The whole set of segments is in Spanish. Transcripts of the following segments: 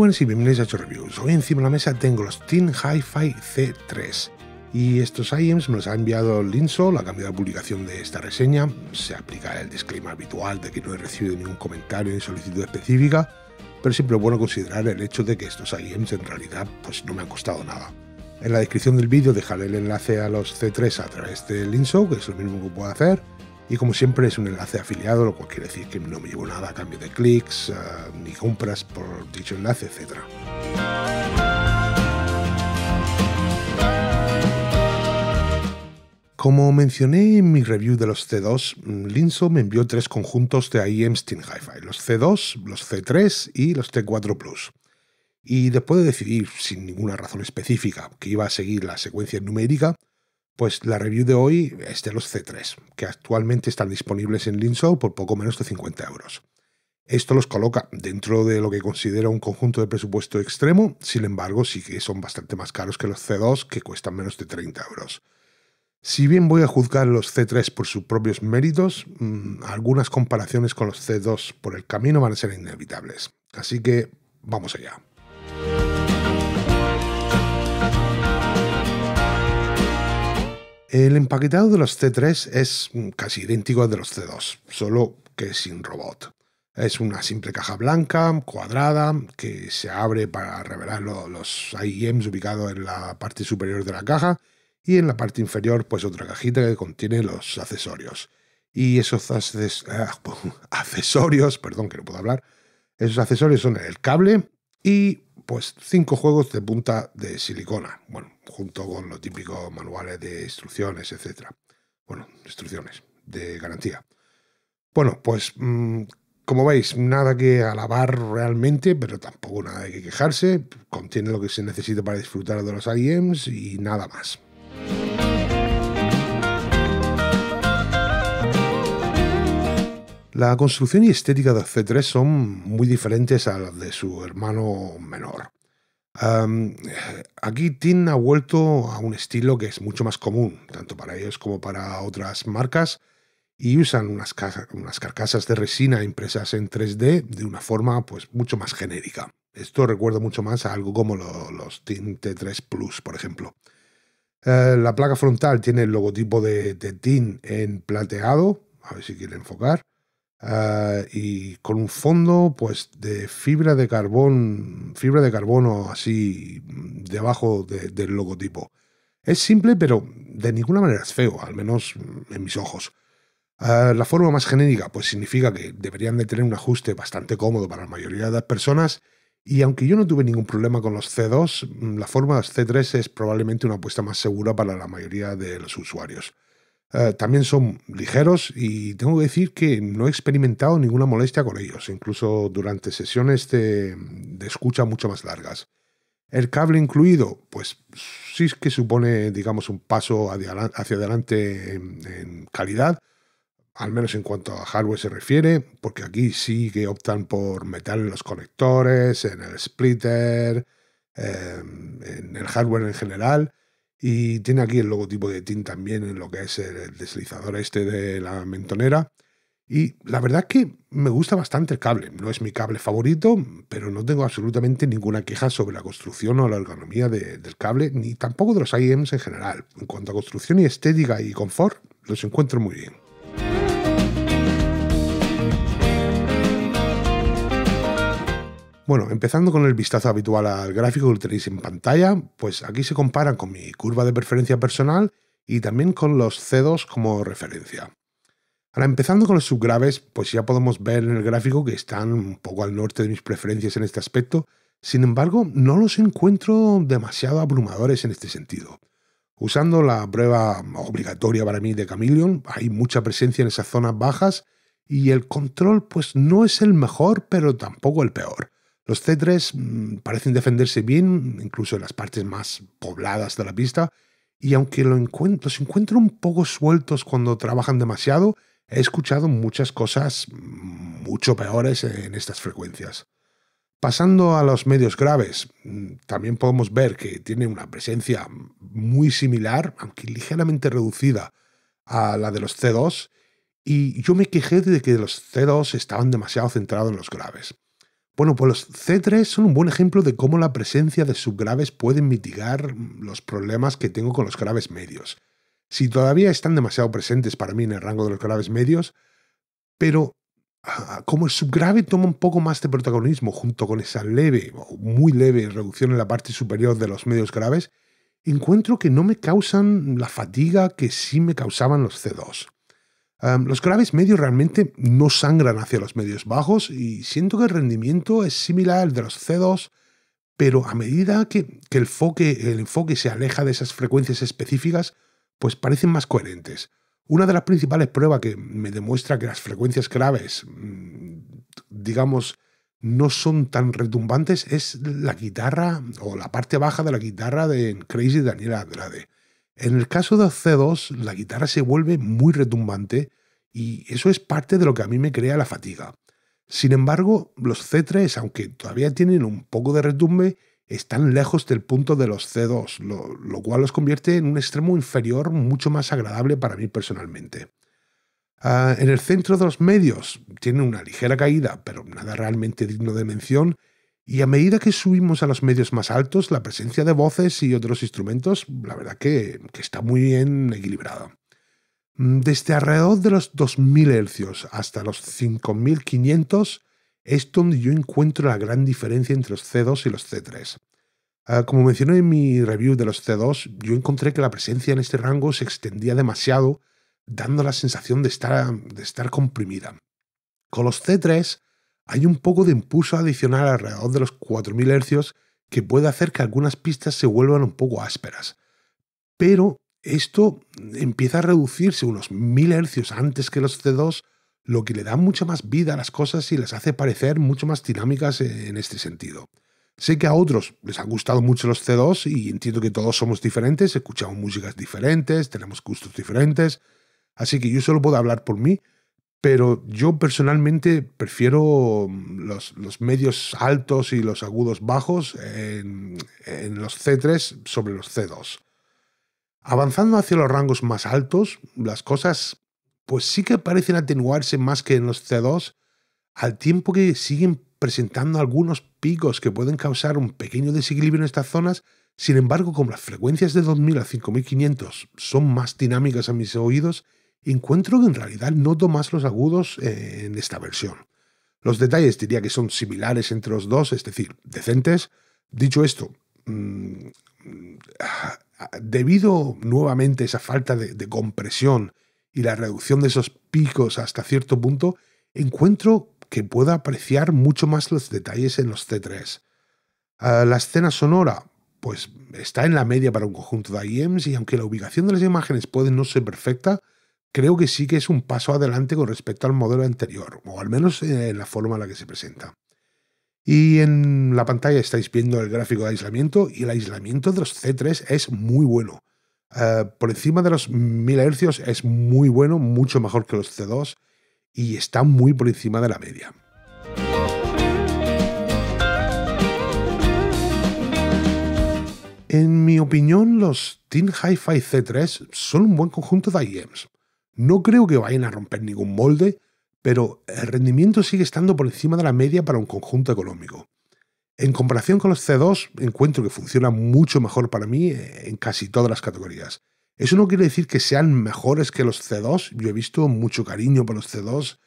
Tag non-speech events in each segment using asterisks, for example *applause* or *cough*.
buenas y bienvenidos a Reviews. Hoy encima de la mesa tengo los Teen Hi-Fi C3. Y estos IEMs me los ha enviado Linso, la cambio de publicación de esta reseña. Se aplica el disclaimer habitual de que no he recibido ningún comentario ni solicitud específica, pero siempre es bueno considerar el hecho de que estos IEMs en realidad pues, no me han costado nada. En la descripción del vídeo dejaré el enlace a los C3 a través de Linso, que es lo mismo que puedo hacer, y como siempre es un enlace afiliado, lo cual quiere decir que no me llevo nada a cambio de clics eh, ni compras por dicho enlace, etc. Como mencioné en mi review de los C2, mm, Linso me envió tres conjuntos de IEM Steam Hi-Fi, los C2, los C3 y los T4 Plus. Y después de decidir, sin ninguna razón específica, que iba a seguir la secuencia numérica, pues la review de hoy es de los C3, que actualmente están disponibles en Linsow por poco menos de 50 euros. Esto los coloca dentro de lo que considera un conjunto de presupuesto extremo, sin embargo sí que son bastante más caros que los C2, que cuestan menos de 30 euros. Si bien voy a juzgar los C3 por sus propios méritos, mm, algunas comparaciones con los C2 por el camino van a ser inevitables. Así que vamos allá. El empaquetado de los C3 es casi idéntico al de los C2, solo que sin robot. Es una simple caja blanca, cuadrada, que se abre para revelar los IEMs ubicados en la parte superior de la caja y en la parte inferior pues otra cajita que contiene los accesorios. Y esos ah, *laughs* accesorios, perdón que no puedo hablar, esos accesorios son el cable y pues cinco juegos de punta de silicona, bueno, junto con los típicos manuales de instrucciones, etc. Bueno, instrucciones de garantía. Bueno, pues mm, como veis, nada que alabar realmente, pero tampoco nada que quejarse. Contiene lo que se necesita para disfrutar de los IEMs y nada más. La construcción y estética de C3 son muy diferentes a las de su hermano menor. aquí Tin ha vuelto a un estilo que es mucho más común, tanto para ellos como para otras marcas, y usan unas, carcasas de resina impresas en 3D de una forma pues mucho más genérica. Esto recuerda mucho más a algo como los Tin T3 Plus, por ejemplo. Eh, la placa frontal tiene el logotipo de Tin en plateado, a ver si quiere enfocar, Ah, y con un fondo pues de fibra de carbón, fibra de carbono así debajo del logotipo. Es simple, pero de ninguna manera es feo, al menos en mis ojos. Ah, la forma más genérica pues significa que deberían de tener un ajuste bastante cómodo para la mayoría de las personas y aunque yo no tuve ningún problema con los C2, la forma C3 es probablemente una apuesta más segura para la mayoría de los usuarios. Eh, también son ligeros y tengo que decir que no he experimentado ninguna molestia con ellos, incluso durante sesiones de, escucha mucho más largas. El cable incluido, pues sí es que supone, digamos, un paso hacia adelante en, calidad, al menos en cuanto a hardware se refiere, porque aquí sí que optan por metal en los conectores, en el splitter, eh, en el hardware en general y tiene aquí el logotipo de TIN también en lo que es el deslizador este de la mentonera. Y la verdad que me gusta bastante el cable. No es mi cable favorito, pero no tengo absolutamente ninguna queja sobre la construcción o la ergonomía del cable, ni tampoco de los IEMs en general. En cuanto a construcción y estética y confort, los encuentro muy bien. Bueno, empezando con el vistazo habitual al gráfico que tenéis en pantalla, pues aquí se compara con mi curva de preferencia personal y también con los C2 como referencia. Ahora, empezando con los subgraves, pues ya podemos ver en el gráfico que están un poco al norte de mis preferencias en este aspecto, sin embargo, no los encuentro demasiado abrumadores en este sentido. Usando la prueba obligatoria para mí de Chameleon, hay mucha presencia en esas zonas bajas y el control pues no es el mejor, pero tampoco el peor. Los C3 mm, parecen defenderse bien, incluso en las partes más pobladas de la pista, y aunque los encuentro un poco sueltos cuando trabajan demasiado, he escuchado muchas cosas mm, mucho peores en estas frecuencias. Pasando a los medios graves, mm, también podemos ver que tiene una presencia muy similar, aunque ligeramente reducida, a la de los C2, y yo me quejé de que los C2 estaban demasiado centrados en los graves. Bueno, pues los C3 son un buen ejemplo de cómo la presencia de subgraves pueden mitigar los problemas que tengo con los graves medios. Si todavía están demasiado presentes para mí en el rango de los graves medios, pero ah, como el subgrave toma un poco más de protagonismo junto con esa leve o muy leve reducción en la parte superior de los medios graves, encuentro que no me causan la fatiga que sí me causaban los C2 los graves medios realmente no sangran hacia los medios bajos y siento que el rendimiento es similar al de los C2, pero a medida que, el, enfoque, se aleja de esas frecuencias específicas, pues parecen más coherentes. Una de las principales pruebas que me demuestra que las frecuencias graves, mm, digamos, no son tan retumbantes es la guitarra o la parte baja de la guitarra de Crazy Daniela Andrade. En el caso de los C2, la guitarra se vuelve muy retumbante y eso es parte de lo que a mí me crea la fatiga. Sin embargo, los C3, aunque todavía tienen un poco de retumbe, están lejos del punto de los C2, lo, cual los convierte en un extremo inferior mucho más agradable para mí personalmente. Ah, en el centro de los medios tiene una ligera caída, pero nada realmente digno de mención, y a medida que subimos a los medios más altos, la presencia de voces y otros instrumentos, la verdad que, está muy bien equilibrada. Mm, desde alrededor de los 2000 Hz hasta los 5500 es donde yo encuentro la gran diferencia entre los C2 y los C3. Ah, como mencioné en mi review de los C2, yo encontré que la presencia en este rango se extendía demasiado, dando la sensación de estar, de estar comprimida. Con los C3 hay un poco de impulso adicional alrededor de los 4000 Hz que puede hacer que algunas pistas se vuelvan un poco ásperas. Pero esto empieza a reducirse unos 1000 Hz antes que los C2, lo que le da mucha más vida a las cosas y las hace parecer mucho más dinámicas e-, en este sentido. Sé que a otros les han gustado mucho los C2 y entiendo que todos somos diferentes, escuchamos músicas diferentes, tenemos gustos diferentes, así que yo solo puedo hablar por mí, pero yo personalmente prefiero mm, los, medios altos y los agudos bajos en, en, los C3 sobre los C2. Avanzando hacia los rangos más altos, las cosas pues sí que parecen atenuarse más que en los C2, al tiempo que siguen presentando algunos picos que pueden causar un pequeño desequilibrio en estas zonas, sin embargo, como las frecuencias de 2000 a 5500 son más dinámicas a mis oídos, encuentro que en realidad noto más los agudos eh, en esta versión. Los detalles diría que son similares entre los dos, es decir, decentes. Dicho esto, mm, mm, debido nuevamente a esa falta de, compresión y la reducción de esos picos hasta cierto punto, encuentro que pueda apreciar mucho más los detalles en los C3. Ah, la escena sonora, pues está en la media para un conjunto de IEMs y aunque la ubicación de las imágenes puede no ser perfecta, creo que sí que es un paso adelante con respecto al modelo anterior, o al menos en eh, la forma en la que se presenta. Y en la pantalla estáis viendo el gráfico de aislamiento y el aislamiento de los C3 es muy bueno. Eh, por encima de los 1000 Hz es muy bueno, mucho mejor que los C2 y está muy por encima de la media. En mi opinión, los TIN Hi-Fi C3 son un buen conjunto de IEMs. No creo que vayan a romper ningún molde, pero el rendimiento sigue estando por encima de la media para un conjunto económico. En comparación con los C2, encuentro que funciona mucho mejor para mí eh, en casi todas las categorías. Eso no quiere decir que sean mejores que los C2, yo he visto mucho cariño por los C2,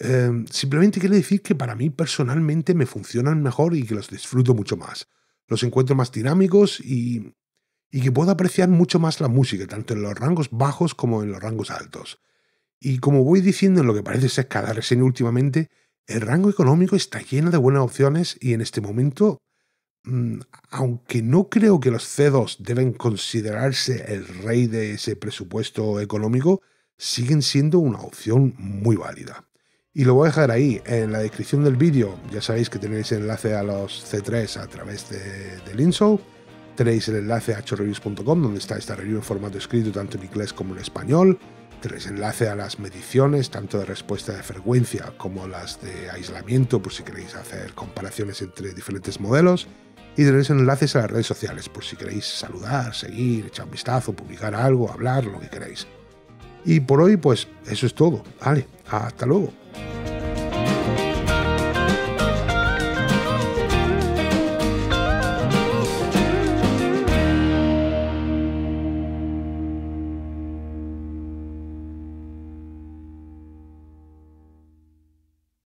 em, simplemente quiere decir que para mí personalmente me funcionan mejor y que los disfruto mucho más. Los encuentro más dinámicos y y que puedo apreciar mucho más la música, tanto en los rangos bajos como en los rangos altos. Y como voy diciendo en lo que parece ser cada reseña últimamente, el rango económico está lleno de buenas opciones y en este momento, mm, aunque no creo que los C2 deben considerarse el rey de ese presupuesto económico, siguen siendo una opción muy válida. Y lo voy a dejar ahí, en la descripción del vídeo, ya sabéis que tenéis enlace a los C3 a través de, del InShow Tenéis el enlace a chorreviews.com donde está esta review en formato escrito tanto en inglés como en español. Tenéis enlace a las mediciones, tanto de respuesta de frecuencia como las de aislamiento, por si queréis hacer comparaciones entre diferentes modelos. Y tenéis enlaces a las redes sociales, por si queréis saludar, seguir, echar un vistazo, publicar algo, hablar, lo que queráis. Y por hoy, pues eso es todo. Vale, hasta luego.